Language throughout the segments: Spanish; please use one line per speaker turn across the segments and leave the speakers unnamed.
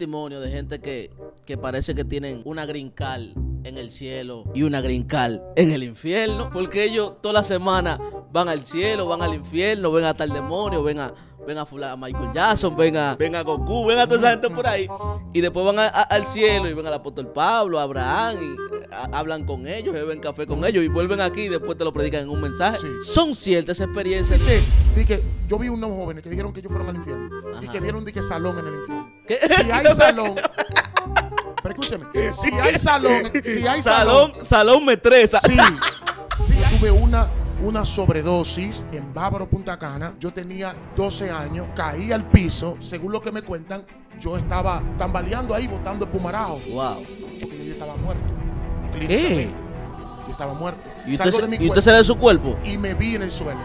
testimonio de gente que, que parece que tienen una grincal en el cielo y una grincal en el infierno. Porque ellos toda la semana van al cielo, van al infierno, ven a tal demonio, ven a, ven a, a Michael Jackson, ven a, ven a Goku, ven a toda esa gente por ahí. Y después van al cielo y ven al apóstol Pablo, a Abraham, y hablan con ellos, beben café con ellos y vuelven aquí y después te lo predican en un mensaje. Son ciertas experiencias.
di que yo vi unos jóvenes que dijeron que ellos fueron al infierno y que vieron que salón en el infierno. Si hay salón. Eh, si hay salón, si hay salón. Salón, salón
metresa.
Sí. tuve una una sobredosis en Bávaro Punta Cana. Yo tenía 12 años, caí al piso. Según lo que me cuentan, yo estaba tambaleando ahí, botando el pumarajo. Wow. Porque yo estaba muerto. ¿Qué? Yo estaba muerto.
¿Y usted, Salgo de de su cuerpo?
Y me vi en el suelo.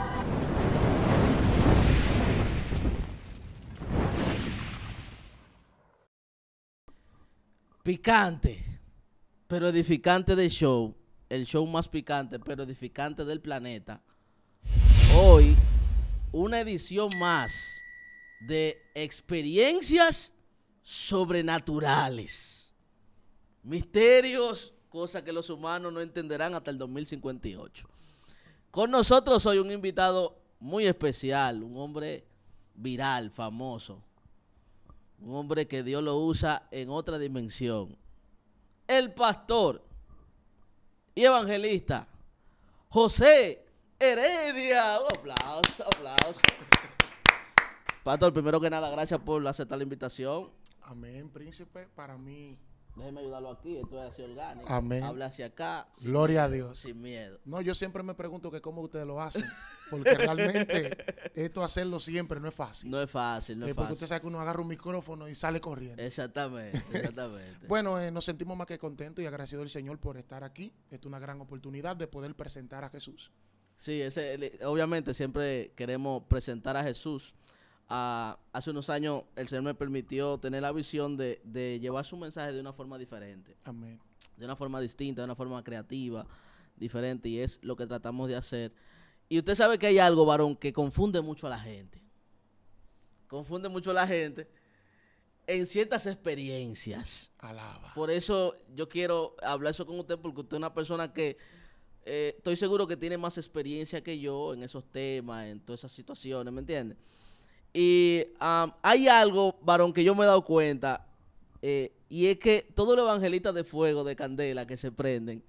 Picante, pero edificante del show. El show más picante, pero edificante del planeta. Hoy, una edición más de experiencias sobrenaturales. Misterios, cosas que los humanos no entenderán hasta el 2058. Con nosotros hoy un invitado muy especial, un hombre viral, famoso, un hombre que Dios lo usa en otra dimensión. El pastor y evangelista José Heredia. Un aplauso, aplauso. Pastor, primero que nada, gracias por aceptar la invitación. Amén, príncipe. Para mí Déjeme ayudarlo aquí, esto es así orgánico. Amén. Habla hacia acá. Gloria a Dios.
Sin miedo. No, yo siempre me pregunto que cómo ustedes lo hacen. Porque realmente esto hacerlo siempre no es fácil.
No es fácil, no es fácil. Eh, fácil. Porque usted sabe que
uno agarra un micrófono y sale corriendo. Exactamente,
exactamente.
bueno, eh, nos sentimos más que contentos y agradecidos al Señor por estar aquí. Esta es una gran oportunidad de poder presentar a Jesús.
Sí, ese, obviamente siempre queremos presentar a Jesús hace unos años el Señor me permitió tener la visión de, llevar su mensaje de una forma diferente. De una forma distinta, de una forma creativa, diferente. Y es lo que tratamos de hacer. Y usted sabe que hay algo, varón, que confunde mucho a la gente. Confunde mucho a la gente en ciertas experiencias. Alaba. Por eso yo quiero hablar eso con usted, porque usted es una persona que eh, estoy seguro que tiene más experiencia que yo en esos temas, en todas esas situaciones, ¿me entiende? Y hay algo, varón, que yo me he dado cuenta, eh, y es que todos los evangelistas de fuego, de candela, que se prenden,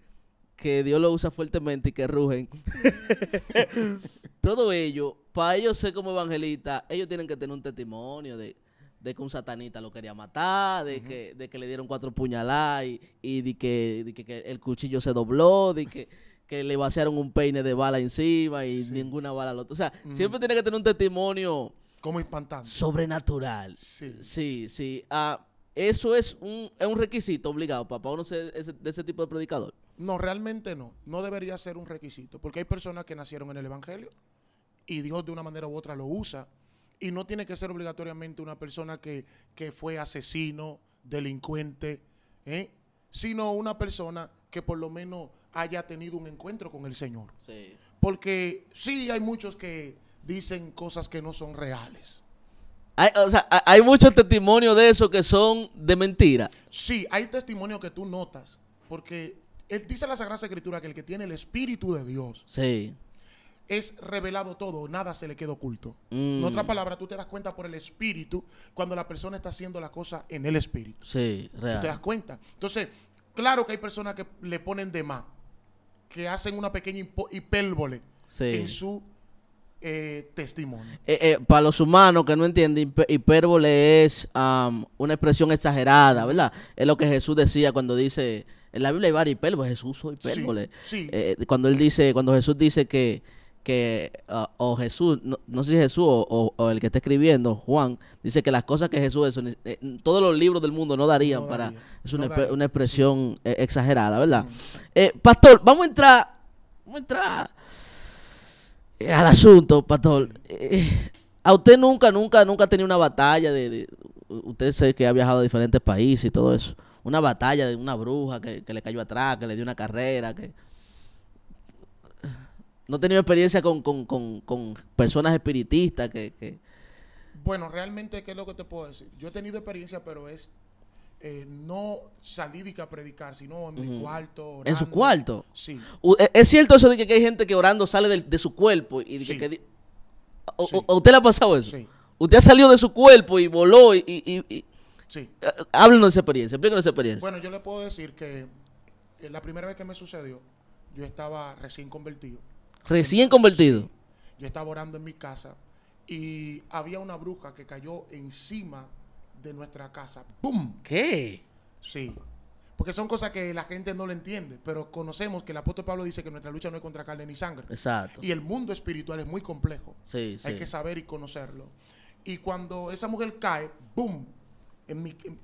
que Dios lo usa fuertemente y que rugen, todo ello, para ellos ser como evangelistas, ellos tienen que tener un testimonio de, de que un satanita lo quería matar, de, que, de que le dieron cuatro puñaladas y, de, que, el cuchillo se dobló, de que, que le vaciaron un peine de bala encima y ninguna bala otro. O sea, siempre tiene que tener un testimonio como Sobrenatural. Sí. Sí, sí. Ah, ¿Eso es un, requisito obligado papá uno ser de ese tipo de predicador? No, realmente
no. No debería ser un requisito. Porque hay personas que nacieron en el Evangelio y Dios de una manera u otra lo usa. Y no tiene que ser obligatoriamente una persona que, fue asesino, delincuente, ¿eh? sino una persona que por lo menos haya tenido un encuentro con el Señor. Porque sí hay muchos que dicen cosas que no son reales.
o sea, hay muchos testimonios de eso que son de mentira.
Sí, hay testimonios que tú notas, porque él dice en la Sagrada Escritura que el que tiene el Espíritu de Dios sí. es revelado todo, nada se le queda oculto. En mm. otras palabras, tú te das cuenta por el Espíritu cuando la persona está haciendo la cosa en el
Espíritu. Sí, real. te das
cuenta. Entonces, claro que hay personas que le ponen de más, que hacen una pequeña hipérbole en su eh, testimonio.
Eh, eh, para los humanos que no entienden, hipérbole es una expresión exagerada, mm. ¿verdad? Es lo que Jesús decía cuando dice, en la Biblia hay varios hipérboles, Jesús usó hipérbole. cuando él dice, cuando Jesús dice que, ah, o Jesús, no, sé si Jesús o, el que está escribiendo, Juan, dice que las cosas que Jesús, es todos los libros del mundo no darían para, es una, expresión exagerada, ¿verdad? Mm. pastor, vamos a entrar, vamos a entrar eh, al asunto, Pastor. Eh, a usted nunca, nunca, nunca ha tenido una batalla de, Usted sé que ha viajado a diferentes países y todo eso. Una batalla de una bruja que, le cayó atrás, que le dio una carrera, que... No ha tenido experiencia con, personas espiritistas que, que...
Bueno, realmente, ¿qué es lo que te puedo decir? Yo he tenido experiencia, pero es eh, no salir y a predicar, sino en mi cuarto. ¿En su
cuarto? Sí. Eh, ¿Es cierto eso de que hay gente que orando sale de, su cuerpo? y que, ¿Usted le ha pasado eso? Sí. Usted ha salido de su cuerpo y voló y... y, sí. Eh, háblenos de esa experiencia, esa experiencia.
Bueno, yo le puedo decir que la primera vez que me sucedió, yo estaba recién convertido.
¿Recién convertido?
Yo estaba orando en mi casa y había una bruja que cayó encima de nuestra casa. ¡Bum! ¿Qué? Sí. Porque son cosas que la gente no le entiende, pero conocemos que el apóstol Pablo dice que nuestra lucha no es contra carne ni sangre.
Exacto. Y el
mundo espiritual es muy complejo.
Sí, sí. Hay que saber
y conocerlo. Y cuando esa mujer cae, ¡boom!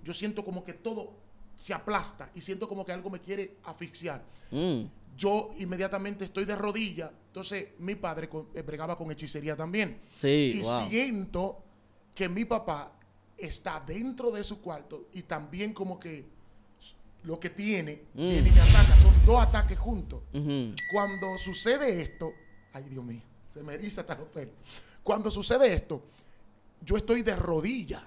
yo siento como que todo se aplasta y siento como que algo me quiere asfixiar. Mm. Yo inmediatamente estoy de rodillas. Entonces, mi padre pregaba eh, bregaba con hechicería también. Sí. Y siento que mi papá está dentro de su cuarto y también como que lo que tiene mm. viene y me ataca. Son dos ataques juntos.
Cuando
sucede esto, ay Dios mío, se me eriza hasta los pelos. Cuando sucede esto, yo estoy de rodillas.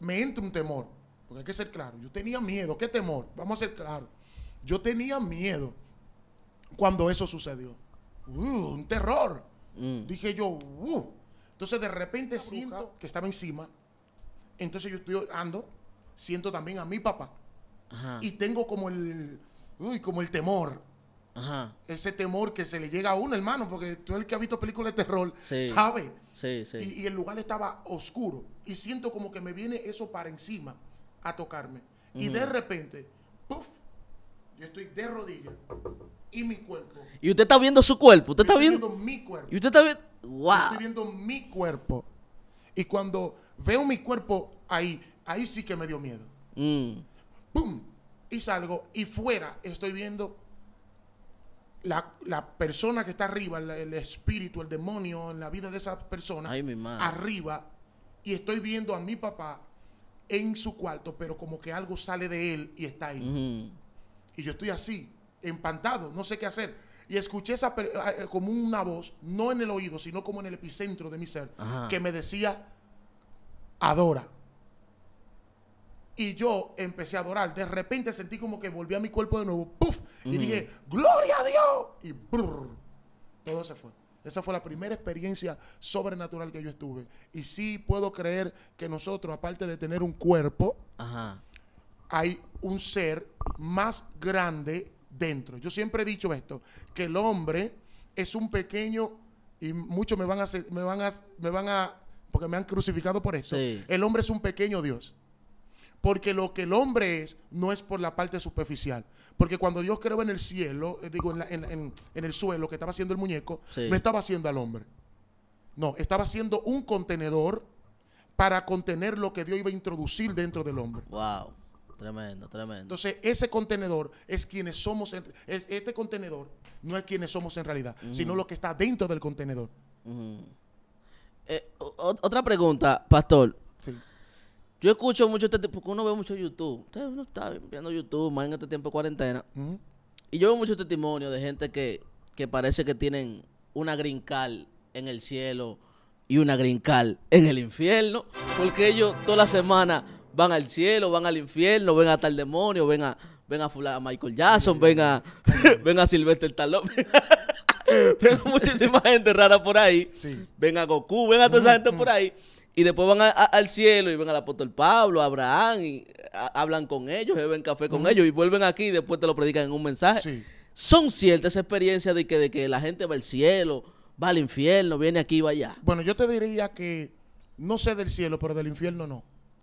Me entra un temor, porque hay que ser claro. Yo tenía miedo. ¿Qué temor? Vamos a ser claro Yo tenía miedo cuando eso sucedió. Uh, un terror. Mm. Dije yo, uh. Entonces de repente siento que estaba encima entonces yo estoy orando, siento también a mi papá. Y tengo como el, uy, como el temor. Ese temor que se le llega a uno, hermano, porque tú el que ha visto películas de terror sabe. Y, el lugar estaba oscuro. Y siento como que me viene eso para encima a tocarme. Y de repente, puf, yo estoy de rodillas y mi cuerpo.
Y usted está viendo su cuerpo. Usted está viendo... mi cuerpo. Y usted está viendo. Wow. estoy
viendo mi cuerpo. Y cuando veo mi cuerpo ahí, ahí sí que me dio miedo. Mm. ¡Pum! Y salgo y fuera estoy viendo la, persona que está arriba, el, espíritu, el demonio en la vida de esa persona, arriba, y estoy viendo a mi papá en su cuarto, pero como que algo sale de él y está ahí. Y yo estoy así, empantado, no sé qué hacer y escuché esa eh, como una voz, no en el oído, sino como en el epicentro de mi ser, que me decía, adora. Y yo empecé a adorar. De repente sentí como que volví a mi cuerpo de nuevo. Y dije, ¡Gloria a Dios! Y todo se fue. Esa fue la primera experiencia sobrenatural que yo estuve. Y sí puedo creer que nosotros, aparte de tener un cuerpo, hay un ser más grande dentro. Yo siempre he dicho esto, que el hombre es un pequeño, y muchos me van a, hacer, me van a, me van a, porque me han crucificado por esto, el hombre es un pequeño Dios. Porque lo que el hombre es no es por la parte superficial. Porque cuando Dios creó en el cielo, eh, digo, en, en, el suelo, que estaba haciendo el muñeco, no estaba haciendo al hombre. No, estaba haciendo un contenedor para contener lo que Dios iba a introducir dentro del hombre. Wow. Tremendo, tremendo. Entonces, ese contenedor es quienes somos, este contenedor no es quienes somos en realidad, sino lo que está dentro del contenedor.
Eh, otra pregunta, pastor. Sí. Yo escucho mucho este tipo, porque uno ve mucho YouTube. Usted no está viendo YouTube más en este tiempo de cuarentena. Y yo veo muchos testimonios de gente que, parece que tienen una grincal en el cielo y una grincal en el infierno, porque ellos toda la semana van al cielo, van al infierno, ven a tal demonio, ven a, ven a, Michael Jackson, ven a, Silvestre a Talón, ven a muchísima gente rara por ahí. Ven a Goku, ven a toda esa gente por mm-hmm. ahí. Y después van al cielo y ven al apóstol Pablo, a Abraham, y hablan con ellos, beben café con mm-hmm. ellos y vuelven aquí y después te lo predican en un mensaje. Son ciertas experiencias de que, de que la gente va al cielo, va al infierno, viene aquí y va allá. Bueno,
yo te diría que no sé del cielo, pero del infierno no.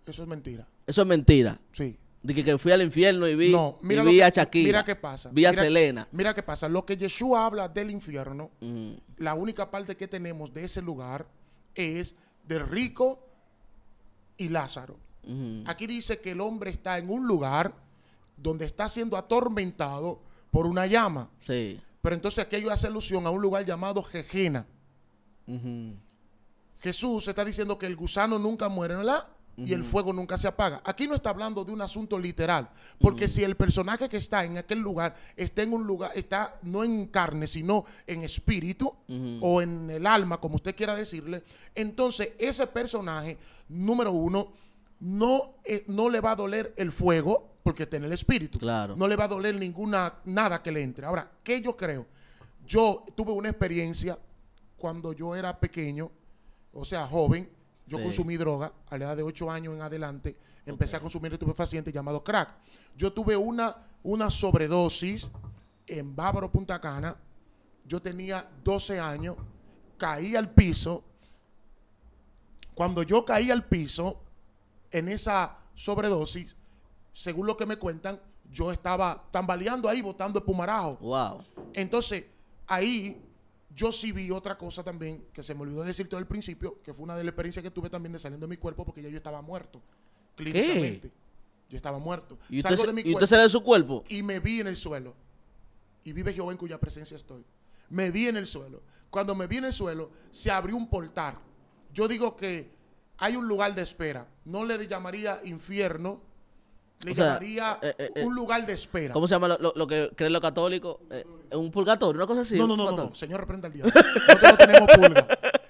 Eso es mentira.
Eso es mentira. Sí. De que, fui al infierno y vi, mira vi a Shakira. Mira qué pasa. Vi a Selena. Mira
qué pasa. Lo que Yeshua habla del infierno, mm. la única parte que tenemos de ese lugar es de rico y Lázaro. Mm. Aquí dice que el hombre está en un lugar donde está siendo atormentado por una llama. Sí. Pero entonces aquello hace alusión a un lugar llamado Gejena. Jesús está diciendo que el gusano nunca muere, en la y el fuego nunca se apaga. Aquí no está hablando de un asunto literal, porque si el personaje que está en aquel lugar está en un lugar, está no en carne, sino en espíritu o en el alma, como usted quiera decirle, entonces ese personaje, número uno, no, eh, no le va a doler el fuego porque está en el espíritu. Claro. No le va a doler ninguna, nada que le entre. Ahora, ¿qué yo creo? Yo tuve una experiencia cuando yo era pequeño, o sea, joven, yo consumí droga a la edad de 8 años en adelante. Empecé a consumir estupefacientes llamado crack. Yo tuve una, una sobredosis en Bávaro, Punta Cana. Yo tenía 12 años. Caí al piso. Cuando yo caí al piso, en esa sobredosis, según lo que me cuentan, yo estaba tambaleando ahí, botando el Wow. Entonces, ahí yo sí vi otra cosa también que se me olvidó decirte al principio, que fue una de las experiencias que tuve también de saliendo de mi cuerpo porque ya yo estaba muerto
clínicamente.
Yo estaba muerto. ¿Y Salgo de mi ¿y usted de su cuerpo? Y me vi en el suelo. Y vive Jehová en cuya presencia estoy. Me vi en el suelo. Cuando me vi en el suelo, se abrió un portal. Yo digo que hay un lugar de espera. No le llamaría infierno,
le llamaría eh, eh, eh, un lugar de espera. ¿Cómo se llama lo, lo, que creen los católicos? un purgatorio, una cosa así. No, no, no, señor, reprenda el diablo. no tenemos purga.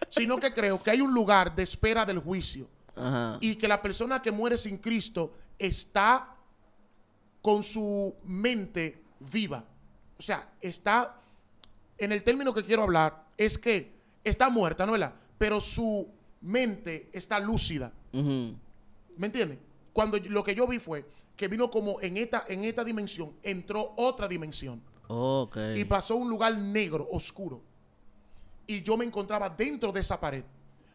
Sino que
creo que hay un lugar de espera del juicio. Y que la persona que muere sin Cristo está con su mente viva. O sea, está. En el término que quiero hablar, es que está muerta, ¿no verdad? Pero su mente está lúcida.
¿Me
entiendes? Cuando lo que yo vi fue que vino como en esta, en esta dimensión, entró otra dimensión. Y pasó un lugar negro, oscuro. Y yo me encontraba dentro de esa pared.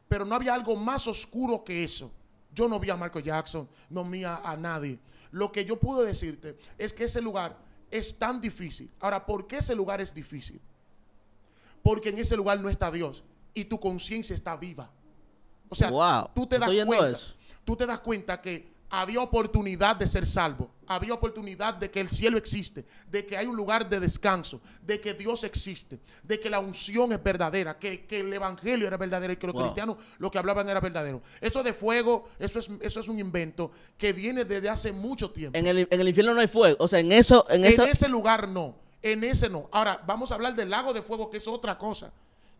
Pero no había algo más oscuro que eso. Yo no vi a Marco Jackson, no vi a, nadie. Lo que yo pude decirte es que ese lugar es tan difícil. Ahora, ¿por qué ese lugar es difícil? Porque en ese lugar no está Dios y tu conciencia está viva. O sea, tú te das cuenta. Tú te das cuenta que había oportunidad de ser salvo, había oportunidad de que el cielo existe, de que hay un lugar de descanso, de que Dios existe, de que la unción es verdadera, que, el evangelio era verdadero y que los cristianos lo que hablaban era verdadero. Eso de fuego, eso es, eso es un invento que viene desde hace mucho tiempo.
En el, infierno no hay fuego, o sea, en eso, en, ese
lugar no, en ese no. Ahora, vamos a hablar del lago de fuego, que es otra cosa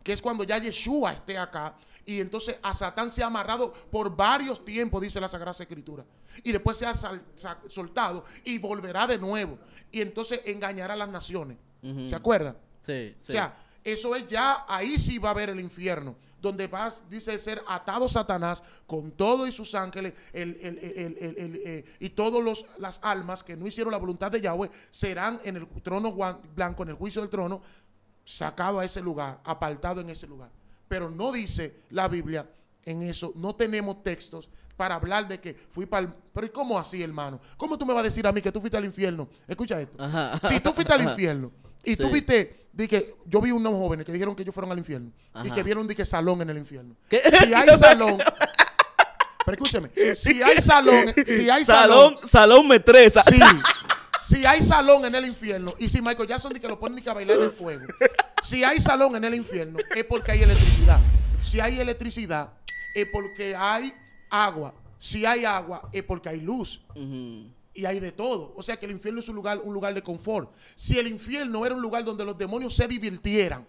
que es cuando ya Yeshua esté acá. Y entonces a Satán se ha amarrado por varios tiempos, dice la Sagrada Escritura. Y después se ha soltado y volverá de nuevo. Y entonces engañará a las naciones. ¿Se acuerdan?
Sí, sí. O sea,
eso es ya, ahí sí va a haber el infierno, donde va, dice, ser atado Satanás con todos y sus ángeles, eh, y todas las almas que no hicieron la voluntad de Yahweh serán en el trono blanco, en el juicio del trono, sacado a ese lugar, apartado en ese lugar. Pero no dice la Biblia en eso, no tenemos textos para hablar de que fui para el... Pero ¿cómo así, hermano? ¿Cómo tú me vas a decir a mí que tú fuiste al infierno? Escucha esto. Si tú fuiste al infierno y tú viste, que yo vi unos jóvenes que dijeron que ellos fueron al infierno y que vieron di que salón en el infierno. Si hay salón... pero
escúchame, si hay salón, si hay salón... Salón, salón tresa. Sí.
Si hay salón en el infierno, y si Michael Jackson dice que lo ponen ni que a bailar en el fuego, si hay salón en el infierno, es porque hay electricidad. Si hay electricidad, es porque hay agua. Si hay agua, es porque hay luz. Y hay de todo. O sea que el infierno es un lugar, un lugar de confort. Si el infierno era un lugar donde los demonios se divirtieran,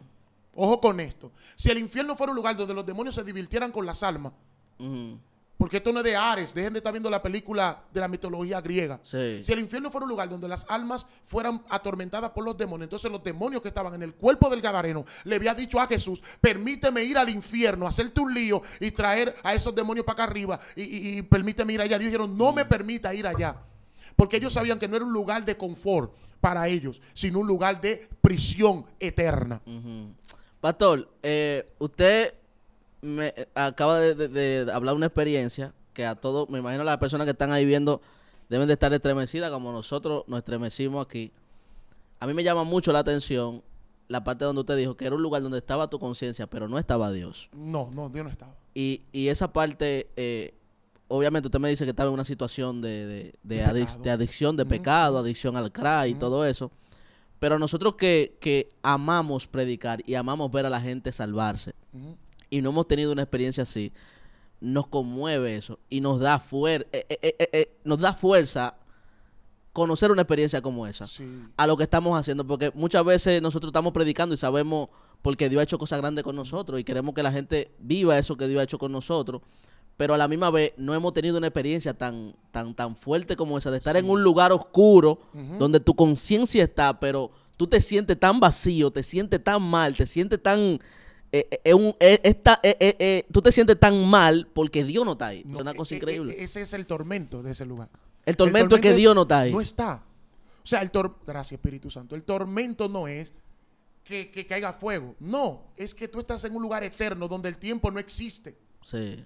ojo con esto, si el infierno fuera un lugar donde los demonios se divirtieran con las almas, porque esto no es de Ares. Dejen de estar viendo la película de la mitología griega. Si el infierno fuera un lugar donde las almas fueran atormentadas por los demonios, entonces los demonios que estaban en el cuerpo del Gadareno le había dicho a Jesús: Permíteme ir al infierno, hacerte un lío y traer a esos demonios para acá arriba. Y, permíteme ir allá. Y dijeron: No me permita ir allá. Porque ellos sabían que no era un lugar de confort para ellos, sino un lugar de prisión eterna.
Pastor, eh, usted me acaba de, hablar una experiencia que a todos, me imagino las personas que están ahí viendo deben de estar estremecidas como nosotros nos estremecimos aquí. A mí me llama mucho la atención la parte donde usted dijo que era un lugar donde estaba tu conciencia, pero no estaba Dios.
No, no, Dios no estaba.
Y, esa parte, eh, obviamente usted me dice que estaba en una situación de, adicción, de pecado, adicción al crack y todo eso. Pero nosotros que, amamos predicar y amamos ver a la gente salvarse, y no hemos tenido una experiencia así, nos conmueve eso y nos da, eh, eh, eh, nos da fuerza conocer una experiencia como esa a lo que estamos haciendo, porque muchas veces nosotros estamos predicando y sabemos porque Dios ha hecho cosas grandes con nosotros y queremos que la gente viva eso que Dios ha hecho con nosotros, pero a la misma vez no hemos tenido una experiencia tan, tan, tan fuerte como esa, de estar en un lugar oscuro donde tu conciencia está, pero tú te sientes tan vacío, te sientes tan mal, te sientes tan eh, eh, eh, tú te sientes tan mal porque Dios no está ahí. es una cosa increíble. ese es el tormento de ese lugar. El tormento, es que Dios no está ahí. No
está. O sea, el tormento. Gracias, Espíritu Santo. El tormento no es que, caiga fuego. No, es que tú estás en un lugar eterno donde el tiempo no existe.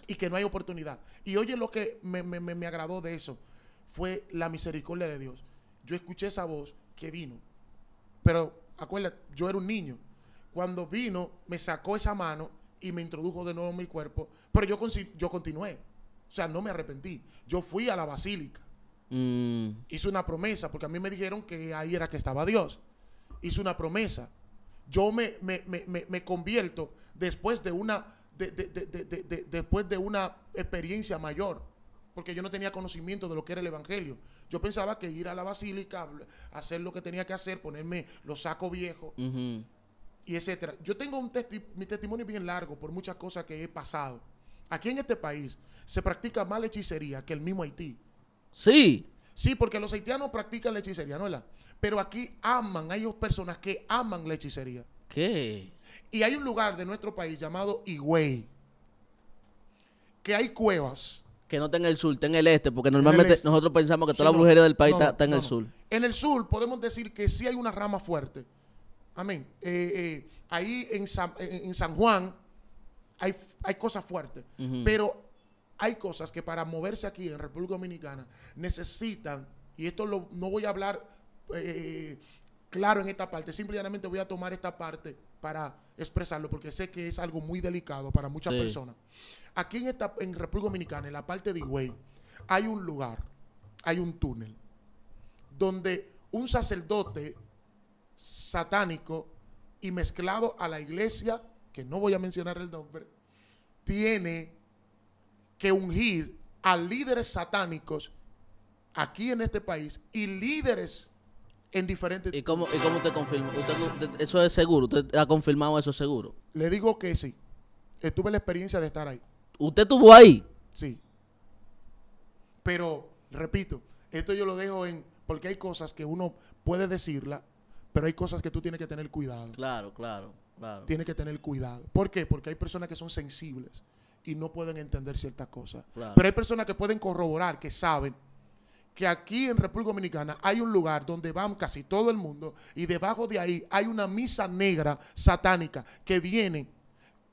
Y que no hay oportunidad. Y oye, lo que me, me, agradó de eso fue la misericordia de Dios. Yo escuché esa voz que vino. Pero acuérdate, yo era un niño. Cuando vino, me sacó esa mano y me introdujo de nuevo en mi cuerpo, pero yo, yo continué. O sea, no me arrepentí. Yo fui a la basílica.
Mm.
Hice una promesa, porque a mí me dijeron que ahí era que estaba Dios. Hice una promesa. Yo me, convierto después de una después de una experiencia mayor, porque yo no tenía conocimiento de lo que era el Evangelio. Yo pensaba que ir a la basílica, hacer lo que tenía que hacer, ponerme los sacos viejos y etcétera. Yo tengo un mi testimonio bien largo por muchas cosas que he pasado. Aquí en este país se practica más la hechicería que el mismo Haití. Sí. Sí, porque los haitianos practican la hechicería, ¿no es la? Pero aquí aman, hay personas que aman la hechicería. ¿Qué? Y hay un lugar de nuestro país llamado Higüey,
que hay cuevas. Que no está en el sur, está en el este, porque normalmente este. nosotros pensamos que Todas las mujeres del país están está, en el sur.
En el sur podemos decir que sí hay una rama fuerte, Amén. Eh, eh, ahí en San, Juan hay, cosas fuertes, pero hay cosas que para moverse aquí en República Dominicana necesitan, y esto no voy a hablar eh, claro en esta parte, simplemente voy a tomar esta parte para expresarlo, porque sé que es algo muy delicado para muchas personas. Aquí en, esta, en República Dominicana, en la parte de Higüey, hay un lugar, hay un túnel, donde un sacerdote satánico y mezclado a la iglesia, que no voy a mencionar el nombre, tiene que ungir a líderes satánicos aquí en este país y líderes en diferentes... ¿Y cómo, y cómo usted confirma? ¿Usted,
eso es seguro? ¿Usted ha confirmado eso seguro? Le digo que sí.
Estuve la experiencia de estar ahí.
¿Usted estuvo ahí?
Sí. Pero, repito, esto yo lo dejo en... Porque hay cosas que uno puede decirla pero hay cosas que tú tienes que tener cuidado.
Claro, claro,
claro. Tienes que tener cuidado. ¿Por qué? Porque hay personas que son sensibles y no pueden entender ciertas cosas. Pero hay personas que pueden corroborar, que saben que aquí en República Dominicana hay un lugar donde van casi todo el mundo y debajo de ahí hay una misa negra satánica que vienen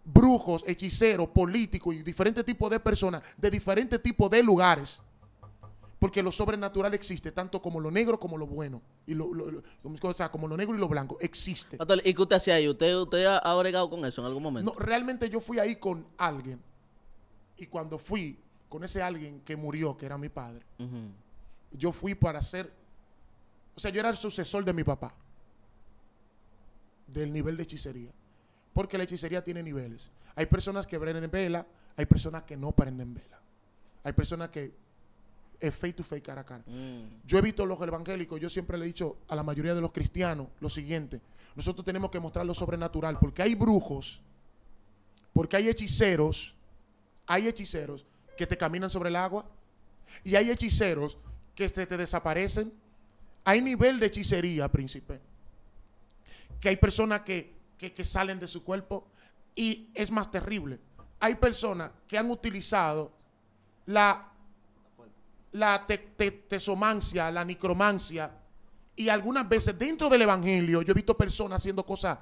brujos, hechiceros, políticos y diferentes tipos de personas de diferentes tipos de lugares porque lo sobrenatural existe, tanto como lo negro como lo bueno. Y lo, o sea, como lo negro y lo blanco, existe.
¿Y qué usted hacía ahí? ¿Usted, ha bregado con eso en algún momento? No, realmente yo fui ahí con alguien.
Y cuando fui con ese alguien que murió, que era mi padre, yo fui para ser... O sea, yo era el sucesor de mi papá. Del nivel de hechicería. Porque la hechicería tiene niveles. Hay personas que prenden vela, hay personas que no prenden vela. Hay personas que es face to cara a cara. Mm. Yo evito los evangélicos, yo siempre le he dicho a la mayoría de los cristianos lo siguiente, nosotros tenemos que mostrar lo sobrenatural, porque hay brujos, porque hay hechiceros, hay hechiceros que te caminan sobre el agua y hay hechiceros que te, te desaparecen. Hay nivel de hechicería, príncipe, que hay personas que, que salen de su cuerpo y es más terrible. Hay personas que han utilizado la la te tesomancia, la necromancia. Y algunas veces dentro del evangelio yo he visto personas haciendo
cosas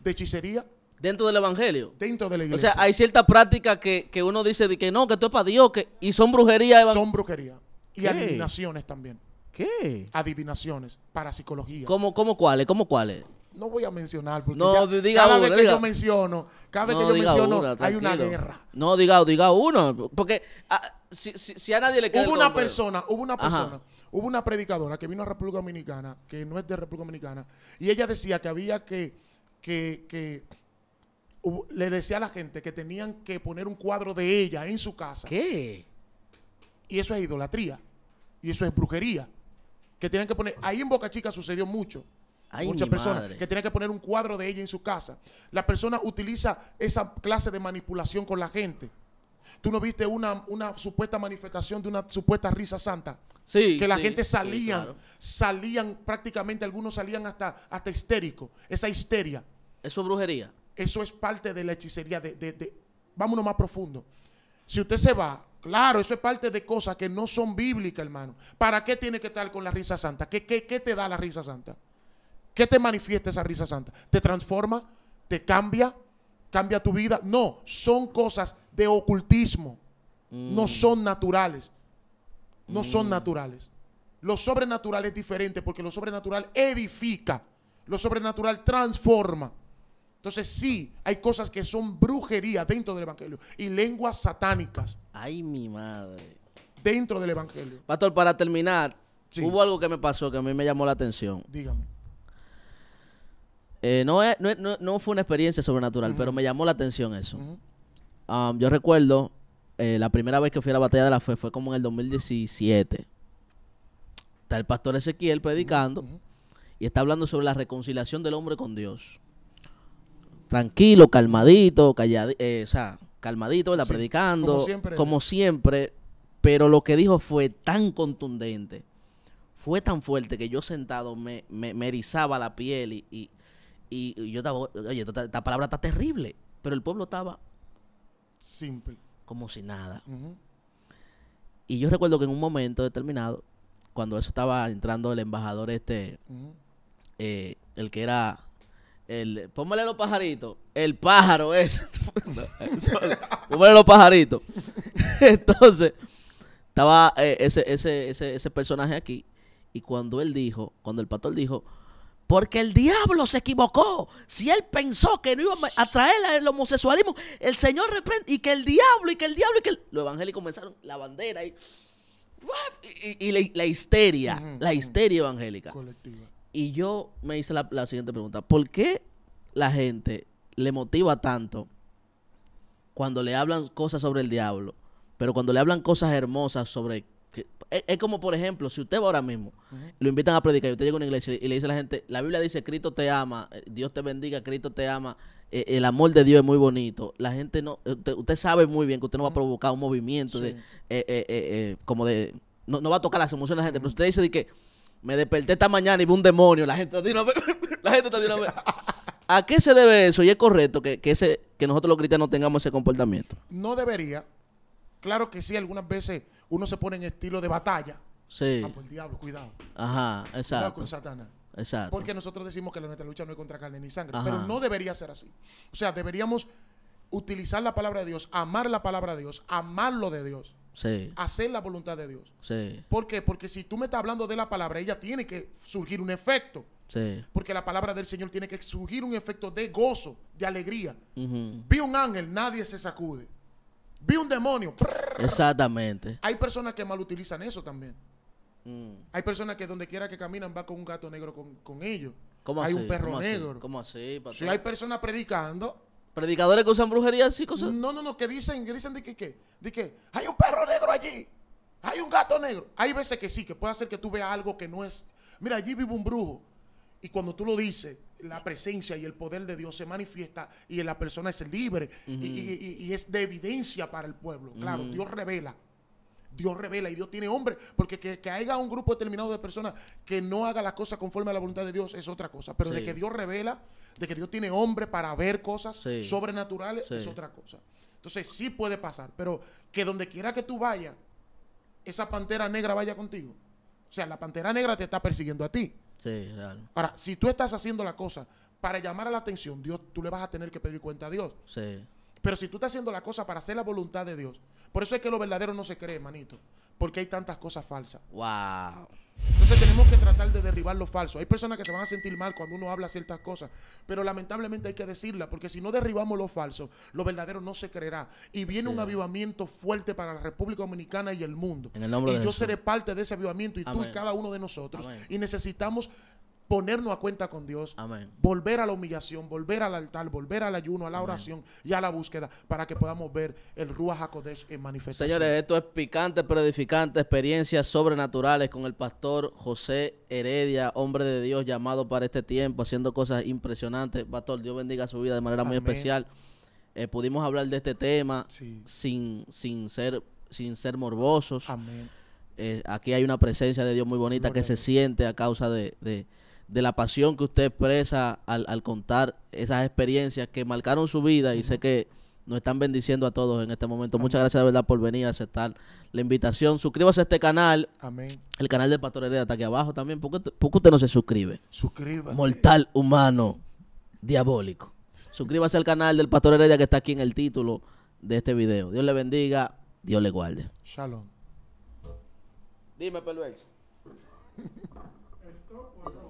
de hechicería. Dentro del evangelio. Dentro de la iglesia. O sea, hay cierta práctica que, uno dice de que no, que esto es para Dios, que, y son brujería. Son brujería. Y adivinaciones también.
¿Qué? Adivinaciones, parapsicología.
¿Cómo, cómo cuáles? ¿Cómo cuáles?
No voy a mencionar, porque no, diga cada vez que yo menciono, cada no, que yo menciono, hay una guerra.
No, diga, diga uno, porque ah, si,
a nadie le Hubo una persona, hubo una persona, hubo una predicadora que vino a República Dominicana, que no es de República Dominicana, y ella decía que había que, que, que le decía a la gente que tenían que poner un cuadro de ella en su casa. ¿Qué? Y eso es idolatría. Y eso es brujería. Que tienen que poner. Ahí en Boca Chica sucedió mucho. muchas personas que tienen que poner un cuadro de ella en su casa. La persona utiliza esa clase de manipulación con la gente. ¿Tú no viste una, supuesta manifestación de una supuesta risa santa? Sí, que la gente salía, salían prácticamente, algunos salían hasta, hasta histérico, Esa histeria. Eso es brujería. Eso es parte de la hechicería. De, de, vámonos más profundo. Si usted se va, claro, eso es parte de cosas que no son bíblicas, hermano. ¿Para qué tiene que estar con la risa santa? ¿Qué, qué, qué te da la risa santa? ¿Qué te manifiesta esa risa santa? ¿Te transforma? ¿Te cambia? cambia tu vida. No, son cosas de ocultismo. No mm. son naturales. No son mm. naturales. Lo sobrenatural es diferente porque lo sobrenatural edifica. Lo sobrenatural transforma. Entonces sí, hay cosas que son brujería dentro del Evangelio y lenguas
satánicas. Ay, mi madre.
Dentro del Evangelio.
Pastor, para terminar, hubo algo que me pasó que a mí me llamó la atención. Dígame. Eh, no, fue una experiencia sobrenatural, pero me llamó la atención eso. Um, yo recuerdo, eh, la primera vez que fui a la batalla de la fe fue como en el 2017. Está el pastor Ezequiel predicando y está hablando sobre la reconciliación del hombre con Dios. Tranquilo, calmadito, calladito. Eh, o sea, calmadito, ¿verdad? predicando, como siempre. pero lo que dijo fue tan contundente, fue tan fuerte que yo sentado me, erizaba la piel y y, yo estaba, oye, esta, palabra está terrible, pero el pueblo estaba... Simple. Como si nada. Y yo recuerdo que en un momento determinado, cuando eso estaba entrando el embajador este, eh, el que era el, póngale los pajaritos. El pájaro ese. póngale los pajaritos. Entonces, estaba eh, ese, personaje aquí. Y cuando él dijo, cuando el pastor dijo, porque el diablo se equivocó. Si él pensó que no iba a traer el homosexualismo, el Señor reprende. Y que el diablo, y que el diablo, y que el... Los evangélicos comenzaron la bandera y, y, la, histeria, la histeria evangélica. Y yo me hice la siguiente pregunta. ¿Por qué la gente le motiva tanto cuando le hablan cosas sobre el diablo? Pero cuando le hablan cosas hermosas sobre es, como, por ejemplo, si usted va ahora mismo, lo invitan a predicar y usted llega a una iglesia y le dice a la gente, la Biblia dice, Cristo te ama, eh, Dios te bendiga, Cristo te ama, eh, el amor de Dios es muy bonito. La gente no, eh, usted, sabe muy bien que usted no va a provocar un movimiento de, como de, no, va a tocar las emociones de la gente, pero usted dice de que me desperté esta mañana y vi un demonio, la gente está la gente ¿A qué se debe eso? Y es correcto que, que, ese, que nosotros los cristianos tengamos ese comportamiento.
No debería, Claro que sí, algunas veces uno se pone en estilo de batalla.
Sí. Ah, por el diablo, cuidado. Ajá, exacto. Cuidado con Satanás. Exacto. Porque
nosotros decimos que nuestra lucha no es contra carne ni sangre. Pero no debería ser así. O sea, deberíamos utilizar la palabra de Dios, amar la palabra de Dios, lo de Dios. Sí. Hacer la voluntad de Dios. Sí. ¿Por qué? Porque si tú me estás hablando de la palabra, ella tiene que surgir un efecto. Sí. Porque la palabra del Señor tiene que surgir un efecto de gozo, de alegría.
Vi
un ángel, nadie se sacude vi un demonio.
Exactamente.
Hay personas que mal utilizan eso también. Mm. Hay personas que donde quiera que caminan va con un gato negro con, ellos. ¿Cómo hay un perro negro. ¿Cómo así? Si hay personas predicando. ¿Predicadores que usan brujería así cosas? No, no, no, que dicen, que dicen de que, de que hay un perro negro allí. Hay un gato negro. Hay veces que sí, que puede hacer que tú veas algo que no es. Mira, allí vive un brujo. Y cuando tú lo dices, la presencia y el poder de Dios se manifiesta y la persona es libre y, es de evidencia para el pueblo. Claro, Dios revela. Dios revela y Dios tiene hombre, porque que, que, haya un grupo determinado de personas que no haga las cosas conforme a la voluntad de Dios es otra cosa, pero de que Dios revela, de que Dios tiene hombre para ver cosas sobrenaturales es otra cosa. Entonces sí puede pasar, pero que donde quiera que tú vayas, esa pantera negra vaya contigo. O sea, la pantera negra te está persiguiendo a ti. Ahora, si tú estás haciendo la cosa para llamar a la atención, Dios, tú le vas a tener que pedir cuenta a Dios. Sí. Pero si tú estás haciendo la cosa para hacer la voluntad de Dios, por eso es que lo verdadero no se cree, manito, porque hay tantas cosas falsas.
Wow.
Entonces tenemos que tratar de derribar lo falso. Hay personas que se van a sentir mal cuando uno habla ciertas cosas, pero lamentablemente hay que decirla, porque si no derribamos lo falso, lo verdadero no se creerá. Y viene un avivamiento fuerte para la República Dominicana y el mundo. En el nombre y yo seré parte de ese avivamiento y tú y cada uno de nosotros. Y necesitamos ponernos a cuenta con Dios, Amén. volver a la humillación, volver al altar, volver al ayuno, a la oración y a la búsqueda para que podamos ver el Ruach HaKodesh en manifestación. Señores,
esto es picante pero edificante, experiencias sobrenaturales con el pastor José Heredia, hombre de Dios llamado para este tiempo, haciendo cosas impresionantes. Pastor, Dios bendiga su vida de manera muy especial. Eh, pudimos hablar de este tema sin, sin, ser, sin ser morbosos. Amén. Eh, aquí hay una presencia de Dios muy bonita que se siente a causa de de la pasión que usted expresa al, contar esas experiencias que marcaron su vida y sé que nos están bendiciendo a todos en este momento. Muchas gracias de verdad por venir a aceptar la invitación. Suscríbase a este canal. Amén. El canal del Pastor Heredia está aquí abajo también. ¿Por qué, usted no se suscribe? Suscríbase. Mortal humano diabólico. Suscríbase al canal del Pastor Heredia que está aquí en el título de este video. Dios le bendiga. Dios le guarde. Shalom. Dime, no?